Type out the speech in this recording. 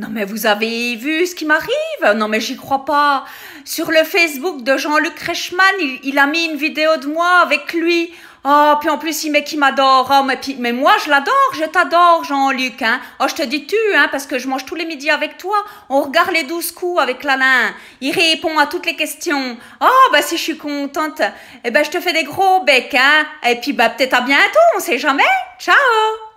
Non mais vous avez vu ce qui m'arrive Non mais j'y crois pas. Sur le Facebook de Jean-Luc Reichmann, il, a mis une vidéo de moi avec lui. Oh, puis en plus, il met qui m'adore. Oh, mais, mais moi, je l'adore, je t'adore, Jean-Luc. Hein. Oh, je te dis tu, hein, parce que je mange tous les midis avec toi. On regarde les douze coups avec Lalain. Il répond à toutes les questions. Oh, bah si je suis contente, eh ben je te fais des gros becs. Hein. Et puis, bah peut-être à bientôt, on sait jamais. Ciao